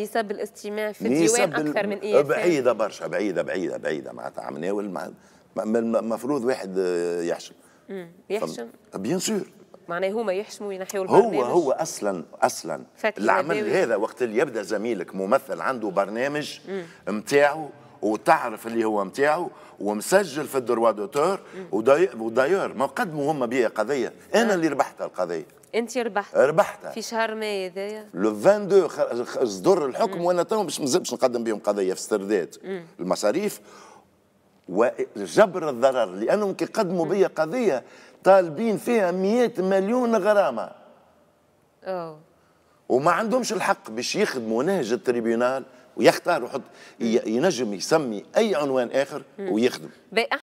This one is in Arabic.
نسب الاستماع في الديوان اكثر من اي بعيده برشا بعيده بعيده بعيده معناتها عم ناول المفروض واحد يحشم يحشم بيان سور معناه هما يحشموا ينحيوا البرنامج هو هو اصلا اصلا العمل هذا وقت اللي يبدا زميلك ممثل عنده برنامج نتاعو وتعرف اللي هو نتاعه ومسجل في الدروا دوتور ودايور ما قدموا هما بيا قضيه انا آه. اللي ربحت القضيه انت ربحت ربحتها في شهر ماي هذايا لو 22 صدر الحكم وانا تو باش باش نقدم بهم قضيه في استرداد المصاريف وجبر الضرر لانهم كي قدموا بيا قضيه طالبين فيها 100 مليون غرامه أوه. وما عندهمش الحق باش يخدموا نهج التريبيونال ويختار وحط ينجم يسمي اي عنوان اخر ويخدم